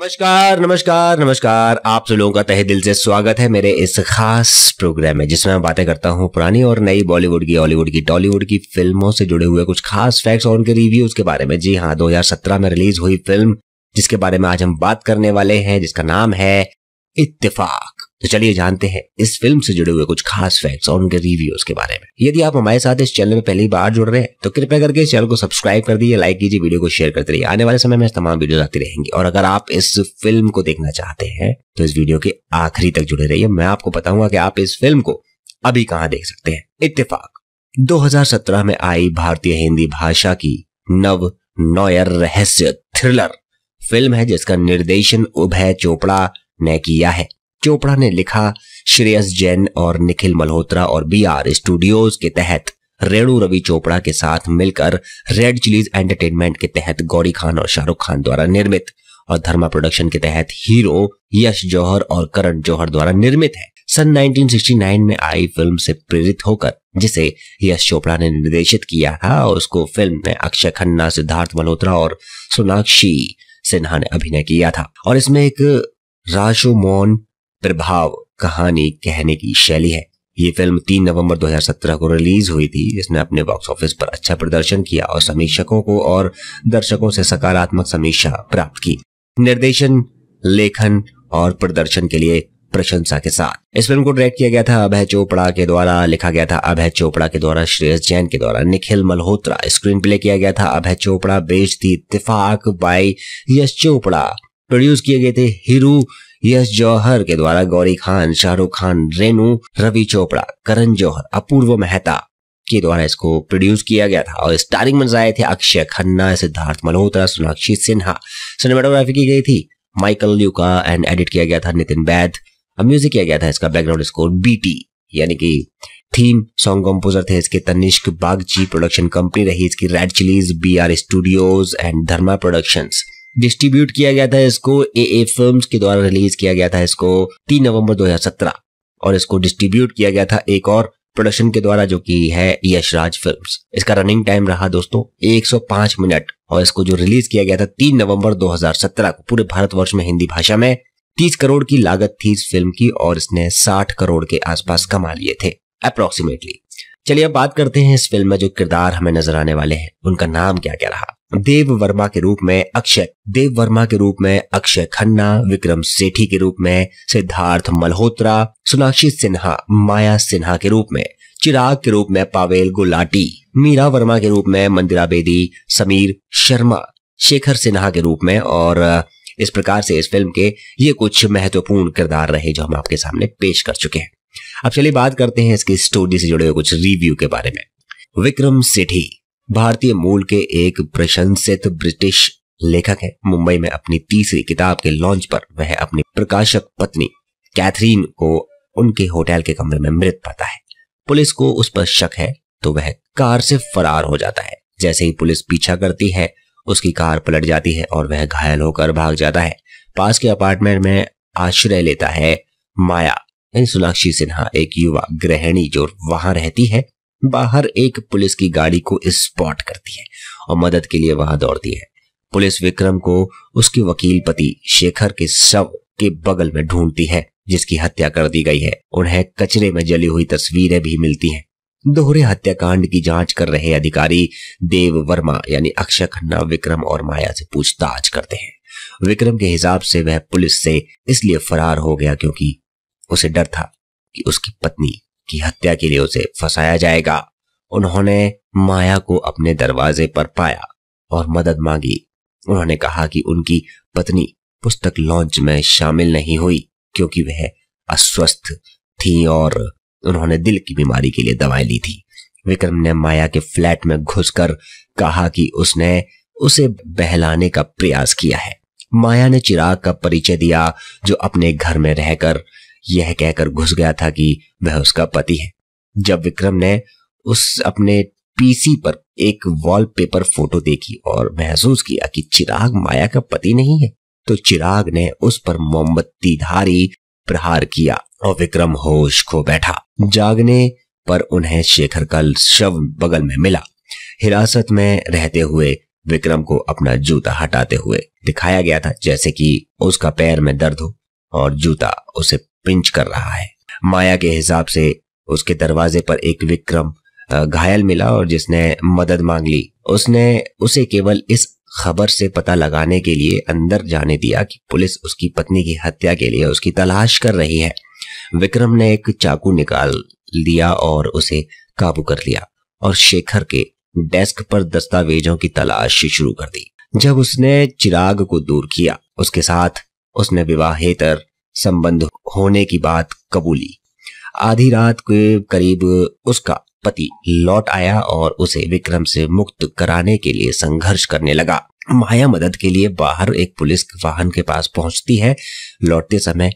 नमस्कार नमस्कार नमस्कार आप सब लोगों का तहे दिल से स्वागत है मेरे इस खास प्रोग्राम में जिसमें मैं बातें करता हूँ पुरानी और नई बॉलीवुड की हॉलीवुड की टॉलीवुड की फिल्मों से जुड़े हुए कुछ खास फैक्ट्स और उनके रिव्यूज के बारे में जी हाँ 2017 में रिलीज हुई फिल्म जिसके बारे में आज हम बात करने वाले हैं जिसका नाम है इतफाक तो चलिए जानते हैं इस फिल्म से जुड़े हुए कुछ खास फैक्ट्स और उनके रिव्यूज के बारे में यदि आप हमारे साथ इस चैनल में पहली बार जुड़ रहे हैं तो कृपया करके इस चैनल को सब्सक्राइब कर दीजिए लाइक कीजिए वीडियो को शेयर करते रहिए आने वाले समय में तमाम वीडियो आती रहेंगी और अगर आप इस फिल्म को देखना चाहते हैं तो इस वीडियो के आखिरी तक जुड़े रहिए मैं आपको बताऊंगा की आप इस फिल्म को अभी कहाँ देख सकते हैं इतफाक दो में आई भारतीय हिंदी भाषा की नव नोयर रहस्य थ्रिलर फिल्म है जिसका निर्देशन उभय चोपड़ा ने किया है चोपड़ा ने लिखा श्रेयस जैन और निखिल मल्होत्रा और बी आर स्टूडियोज के तहत रेणु रवि चोपड़ा के साथ मिलकर रेड चिलीज एंटरटेनमेंट के तहत गौरी खान और शाहरुख खान द्वारा निर्मित और धर्मा प्रोडक्शन के तहत हीरो यश जौहर और करण जौहर द्वारा निर्मित है सन 1969 में आई फिल्म से प्रेरित होकर जिसे यश चोपड़ा ने निर्देशित किया था और उसको फिल्म में अक्षय खन्ना सिद्धार्थ मल्होत्रा और सोनाक्षी सिन्हा ने अभिनय किया था और इसमें एक राशो मौन प्रभाव कहानी कहने की शैली है ये फिल्म 3 नवंबर 2017 को रिलीज हुई थी जिसने अपने बॉक्स ऑफिस पर अच्छा प्रदर्शन किया और समीक्षकों को और दर्शकों से सकारात्मक समीक्षा प्राप्त की निर्देशन लेखन और प्रदर्शन के लिए प्रशंसा के साथ इस फिल्म को डायरेक्ट किया गया था अभय चोपड़ा के द्वारा लिखा गया था अभय चोपड़ा के द्वारा श्रेयस जैन के द्वारा निखिल मल्होत्रा स्क्रीन प्ले किया गया था अभय चोपड़ा बेच थी इतफाक बाई यश चोपड़ा प्रोड्यूस किए गए थे हीरू यश जौहर के द्वारा गौरी खान शाहरुख खान रेनू रवि चोपड़ा करण जौहर अपूर्व मेहता के द्वारा इसको प्रोड्यूस किया गया था और स्टारिंग में आए थे अक्षय खन्ना सिद्धार्थ मल्होत्रा सोनाक्षी सिन्हा सिनेमाटोग्राफी की गई थी माइकल ल्यूका एंड एडिट किया गया था नितिन बैद और म्यूजिक किया गया था इसका बैकग्राउंड स्कोर बी यानी कि थीम सॉन्ग कंपोजर थे इसके तनिष्क बागची प्रोडक्शन कंपनी रही इसकी Red Chillies B R Studios and Dharma Productions distribute किया गया था इसको ए ए फिल्म के द्वारा रिलीज किया गया था इसको तीन नवंबर 2017 और इसको डिस्ट्रीब्यूट किया गया था एक और प्रोडक्शन के द्वारा जो कि है यशराज फिल्म्स इसका रनिंग टाइम रहा दोस्तों 105 मिनट और इसको जो रिलीज किया गया था 3 नवंबर 2017 को पूरे भारतवर्ष में हिंदी भाषा में 30 करोड़ की लागत थी इस फिल्म की और इसने 60 करोड़ के आसपास कमा लिए थे अप्रोक्सीमेटली चलिए अब बात करते हैं इस फिल्म में जो किरदार हमें नजर आने वाले हैं उनका नाम क्या क्या रहा देव वर्मा के रूप में अक्षय देव वर्मा के रूप में अक्षय खन्ना विक्रम सेठी के रूप में सिद्धार्थ मल्होत्रा सोनाक्षी सिन्हा माया सिन्हा के रूप में चिराग के रूप में पावेल गुलाटी मीरा वर्मा के रूप में मंदिरा बेदी समीर शर्मा शेखर सिन्हा के रूप में और इस प्रकार से इस फिल्म के ये कुछ महत्वपूर्ण किरदार रहे जो हम आपके सामने पेश कर चुके हैं अब चलिए बात करते हैं इसकी स्टोरी से जुड़े हुए कुछ रिव्यू के बारे में विक्रम सेठी भारतीय मूल के एक प्रशंसित ब्रिटिश लेखक हैं मुंबई में अपनी तीसरी किताब के लॉन्च पर वह अपनी प्रकाशक पत्नी कैथरीन को उनके होटल के कमरे में मृत पाता है पुलिस को उस पर शक है तो वह कार से फरार हो जाता है जैसे ही पुलिस पीछा करती है उसकी कार पलट जाती है और वह घायल होकर भाग जाता है पास के अपार्टमेंट में आश्रय लेता है माया सोनाक्षी सिन्हा एक युवा गृहिणी जो वहां रहती है बाहर एक पुलिस की गाड़ी को स्पॉट करती है और मदद के लिए वहां दौड़ती है पुलिस विक्रम को उसके वकील पति शेखर के शव के बगल में ढूंढती है जिसकी हत्या कर दी गई है उन्हें कचरे में जली हुई तस्वीरें भी मिलती हैं दोहरे हत्याकांड की जांच कर रहे अधिकारी देव वर्मा यानी अक्षय खन्ना विक्रम और माया से पूछताछ करते हैं विक्रम के हिसाब से वह पुलिस से इसलिए फरार हो गया क्योंकि उसे डर था कि उसकी पत्नी की हत्या के लिए उसे फंसाया जाएगा उन्होंने माया को अपने दरवाजे पर पाया और मदद मांगी उन्होंने कहा कि उनकी पत्नी पुस्तक लॉन्च में शामिल नहीं हुई क्योंकि वह अस्वस्थ थी और उन्होंने दिल की बीमारी के लिए दवाएं ली थी विक्रम ने माया के फ्लैट में घुसकर कहा कि उसने उसे बहलाने का प्रयास किया है माया ने चिराग का परिचय दिया जो अपने घर में रहकर यह कहकर घुस गया था कि वह उसका पति है जब विक्रम ने उस अपने पीसी पर एक वॉलपेपर फोटो देखी और महसूस किया कि चिराग माया का पति नहीं है तो चिराग ने उस पर मोमबत्ती धारी प्रहार किया और विक्रम होश खो बैठा जागने पर उन्हें शेखर का शव बगल में मिला हिरासत में रहते हुए विक्रम को अपना जूता हटाते हुए दिखाया गया था जैसे कि उसका पैर में दर्द हो और जूता उसे पिंच कर रहा है माया के हिसाब से उसके दरवाजे पर एक विक्रम घायल मिला और जिसने मदद मांग ली उसने उसे केवल इस खबर से पता लगाने के लिए अंदर जाने दिया कि पुलिस उसकी पत्नी की हत्या के लिए उसकी तलाश कर रही है विक्रम ने एक चाकू निकाल लिया और उसे काबू कर लिया और शेखर के डेस्क पर दस्तावेजों की तलाश शुरू कर दी जब उसने चिराग को दूर किया उसके साथ उसने विवाहेतर संबंध होने की बात कबूली आधी रात के करीब उसका पति लौट आया और उसे विक्रम से मुक्त कराने के लिए संघर्ष करने लगा माया मदद के लिए बाहर एक पुलिस वाहन के पास पहुंचती है लौटते समय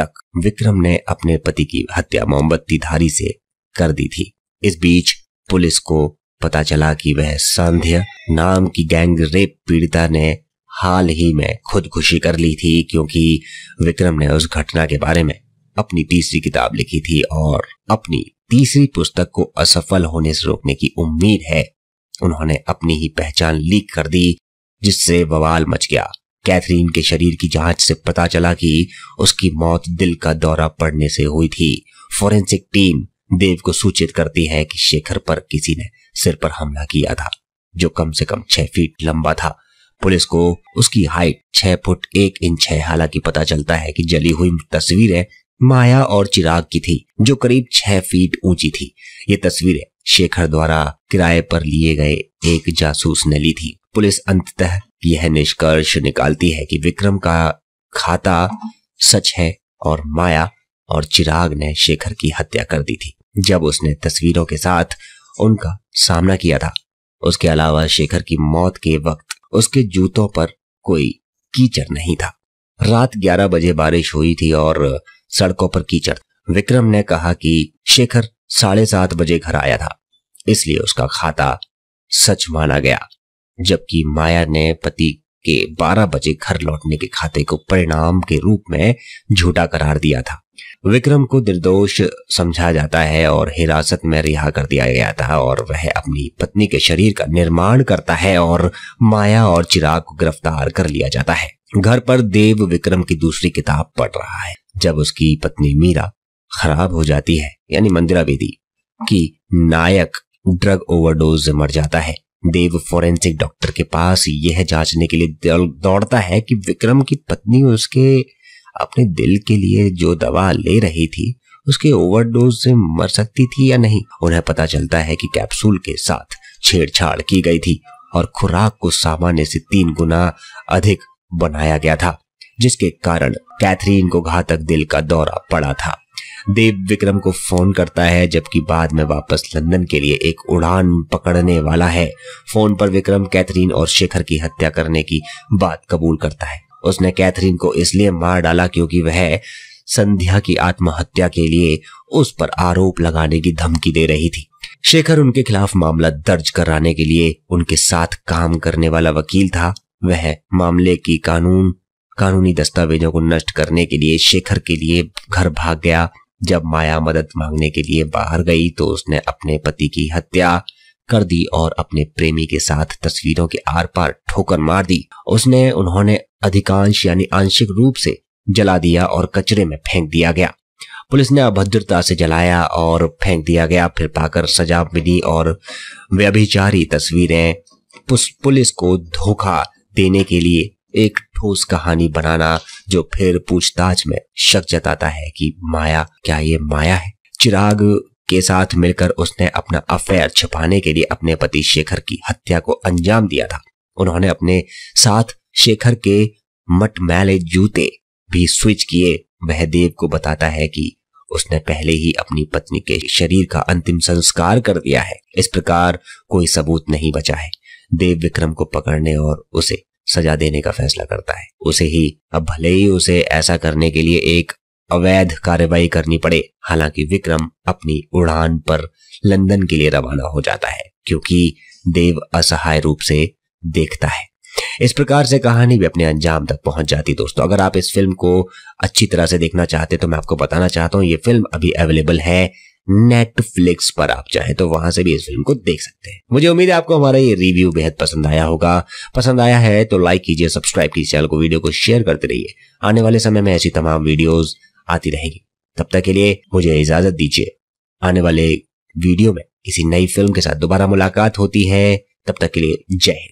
तक विक्रम ने अपने पति की हत्या मोमबत्ती धारी से कर दी थी इस बीच पुलिस को पता चला कि वह संध्या नाम की गैंग रेप पीड़िता ने हाल ही में खुदकुशी कर ली थी क्योंकि विक्रम ने उस घटना के बारे में अपनी तीसरी किताब लिखी थी और अपनी तीसरी पुस्तक को असफल होने से रोकने की उम्मीद है उन्होंने अपनी ही पहचान लीक कर दी जिससे बवाल मच गया कैथरीन के शरीर की जांच से पता चला कि उसकी मौत दिल का दौरा पड़ने से हुई थी फोरेंसिक टीम देव को सूचित करती है कि शेखर पर किसी ने सिर पर हमला किया था जो कम से कम छह फीट लंबा था पुलिस को उसकी हाइट छह फुट एक इंच है हालांकि पता चलता है कि जली हुई तस्वीरें माया और चिराग की थी जो करीब छह फीट ऊंची थी ये तस्वीरें शेखर द्वारा किराए पर लिए गए एक जासूस ने ली थी पुलिस अंततः यह निष्कर्ष निकालती है कि विक्रम का खाता सच है और माया और चिराग ने शेखर की हत्या कर दी थी जब उसने तस्वीरों के साथ उनका सामना किया था उसके अलावा शेखर की मौत के वक्त उसके जूतों पर कोई कीचड़ नहीं था रात 11 बजे बारिश हुई थी और सड़कों पर कीचड़ विक्रम ने कहा कि शेखर साढ़े सात बजे घर आया था इसलिए उसका खाता सच माना गया जबकि माया ने पति के 12 बजे घर लौटने के खाते को परिणाम के रूप में झूठा करार दिया था विक्रम को निर्दोष समझा जाता है और हिरासत में रिहा कर दिया गया था और वह अपनी पत्नी के शरीर का निर्माण करता है और माया और चिराग को गिरफ्तार कर लिया जाता है घर पर देव विक्रम की दूसरी किताब पढ़ रहा है जब उसकी पत्नी मीरा खराब हो जाती है यानी मंदिरा बेदी की नायक ड्रग ओवरडोज मर जाता है देव फोरेंसिक डॉक्टर के पास यह जांचने के लिए दौड़ता है कि विक्रम की पत्नी उसके अपने दिल के लिए जो दवा ले रही थी उसके ओवरडोज से मर सकती थी या नहीं उन्हें पता चलता है कि कैप्सूल के साथ छेड़छाड़ की गई थी और खुराक को सामान्य से तीन गुना अधिक बनाया गया था जिसके कारण कैथरीन को घातक दिल का दौरा पड़ा था देव विक्रम को फोन करता है जबकि बाद में वापस लंदन के लिए एक उड़ान पकड़ने वाला है फोन पर विक्रम कैथरीन और शेखर की हत्या करने की बात कबूल करता है उसने कैथरीन को इसलिए मार डाला क्योंकि वह संध्या की आत्महत्या के लिए उस पर आरोप लगाने की धमकी दे रही थी शेखर उनके खिलाफ मामला दर्ज कराने के लिए उनके साथ काम करने वाला वकील था वह मामले की कानून कानूनी दस्तावेजों को नष्ट करने के लिए शेखर के लिए घर भाग गया जब माया मदद मांगने के लिए बाहर गई तो उसने अपने पति की हत्या कर दी और अपने प्रेमी के साथ तस्वीरों के आर पार ठोकर मार दी उसने उन्होंने अधिकांश यानी आंशिक रूप से जला दिया और कचरे में फेंक दिया गया पुलिस ने अभद्रता से जलाया और फेंक दिया गया फिर पाकर सजा मिली और व्यभिचारी तस्वीरें पुलिस को धोखा देने के लिए एक ठोस कहानी बनाना जो फिर पूछताछ में शक जताता है कि माया क्या ये माया है चिराग के साथ मिलकर उसने अपना अफेयर छिपाने के लिए अपने पति शेखर की हत्या को अंजाम दिया था उन्होंने अपने साथ शेखर के मटमैले जूते भी स्विच किए वह देव को बताता है कि उसने पहले ही अपनी पत्नी के शरीर का अंतिम संस्कार कर दिया है इस प्रकार कोई सबूत नहीं बचा है देव विक्रम को पकड़ने और उसे सजा देने का फैसला करता है उसे ही अब भले ही उसे ऐसा करने के लिए एक अवैध कार्यवाही करनी पड़े हालांकि विक्रम अपनी उड़ान पर लंदन के लिए रवाना हो जाता है क्योंकि देव असहाय रूप से देखता है इस प्रकार से कहानी भी अपने अंजाम तक पहुंच जाती दोस्तों अगर आप इस फिल्म को अच्छी तरह से देखना चाहते तो मैं आपको बताना चाहता हूँ ये फिल्म अभी अवेलेबल है नेटफ्लिक्स पर आप चाहें तो वहां से भी इस फिल्म को देख सकते हैं मुझे उम्मीद है आपको हमारा ये रिव्यू बेहद पसंद आया होगा पसंद आया है तो लाइक कीजिए सब्सक्राइब कीजिए चैनल को वीडियो को शेयर करते रहिए आने वाले समय में ऐसी तमाम वीडियोस आती रहेगी तब तक के लिए मुझे इजाजत दीजिए आने वाले वीडियो में किसी नई फिल्म के साथ दोबारा मुलाकात होती है तब तक के लिए जय हिंद